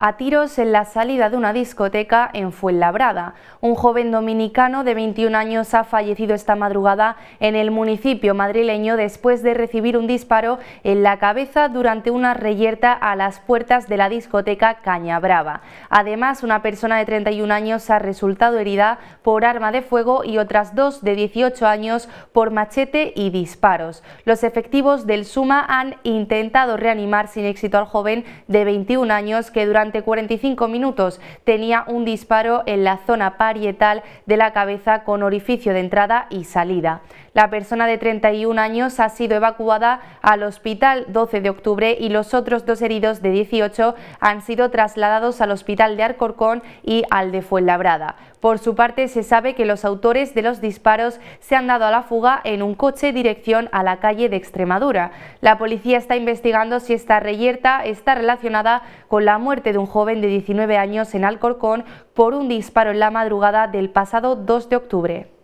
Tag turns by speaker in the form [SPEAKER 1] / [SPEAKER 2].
[SPEAKER 1] a tiros en la salida de una discoteca en Fuenlabrada. Un joven dominicano de 21 años ha fallecido esta madrugada en el municipio madrileño después de recibir un disparo en la cabeza durante una reyerta a las puertas de la discoteca Caña Brava. Además, una persona de 31 años ha resultado herida por arma de fuego y otras dos de 18 años por machete y disparos. Los efectivos del SUMA han intentado reanimar sin éxito al joven de 21 años que durante 45 minutos. Tenía un disparo en la zona parietal de la cabeza con orificio de entrada y salida. La persona de 31 años ha sido evacuada al hospital 12 de octubre y los otros dos heridos de 18 han sido trasladados al hospital de Arcorcón y al de Fuenlabrada. Por su parte, se sabe que los autores de los disparos se han dado a la fuga en un coche dirección a la calle de Extremadura. La policía está investigando si esta reyerta está relacionada con la muerte de un joven de 19 años en Alcorcón por un disparo en la madrugada del pasado 2 de octubre.